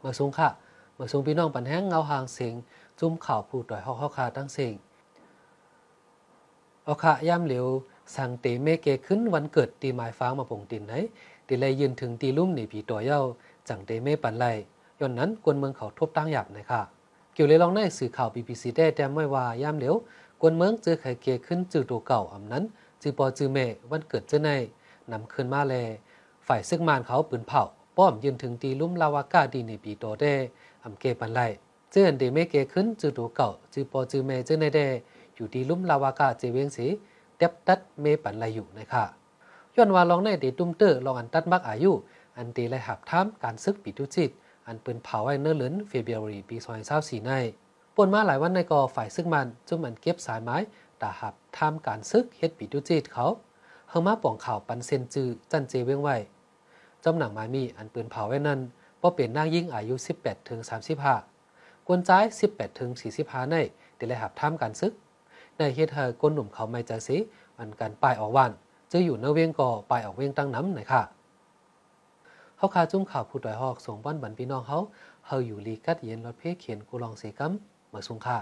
เมื่อสูงค่ะเมื่อสูงพี่น้องปันแห้งเงาหางเสียงจุ้มข่าวผู้ต่อยหอกเฮาคาตั้งเสียงอาคาย่ำเหลว สั่งเตเมเกขึ้นวันเกิด ตีหมายฟ้ามาปงตินไหนตีเลยยืนถึงตีลุ่มหนีผีต่อยเย้าจังเตเมปันไลย้อนนั้นกวนเมืองเขาทบตั้งหยับนะค่ะ เกี่ยวเลยลองในสื่อข่าวบีบีซีได้แต่มไม่ว่าย่ำเหลวกวนเมืองเจอไข่เกขึ้น จืดตัวเก่าอำนั้นจือปอจือเมวันเกิดเจ้าในนำขึ้นมาแลฝ่ายซึกมานเขาปืนเผาป้อมยืนถึงตีลุ่มลาวากาดีในปีโตได้อำเกปันไลเจือนเดไม่เกขึ้นจือดูเก่าจือปอจือเมจือในเดอยู่ตีลุ่มลาวากาเจเวงสีเต็บตัดเมปันไลอยู่นะคะย้อนว่าลองในเดตุ้มเตอร์ลองอันตัดมักอายุอันตีไลหับท่ามการซึกปีทุจิตอันปืนเผาไว้เนื้อเหลืนเฟเบรยรีปีซอยเศร้าสีในปนมาหลายวันในกอฝ่ายซึกมันจุ่มอันเก็บสายไม้ตาหับท่ามการซึกเฮ็ดปีทุจิตเขาเฮงมาป่องข่าวปันเซนจือจันเจเวงไว้จำหนังมามีอันปืนเผาไว้นั้นบ่เปลี่ยนนางยิ่งอายุ 18ถึง35กวนจ้าย 18ถึง45ในได้ลหับท่ามการซึก ในเฮตเธอก้นหนุ่มเขาไม่ใจสิอันการปลายออกวันจะอยู่นเวียงก่อป้ายออกเวียงตั้งน้ำหน่อยค่ะเขาคาจุ้มข่าวผู้ดอยหอกส่งบ้านบันพี่น้องเขาเฮาอยู่ลีกัดเย็นรถเพเขียนกูลองเสกัมมาสุงค่ะ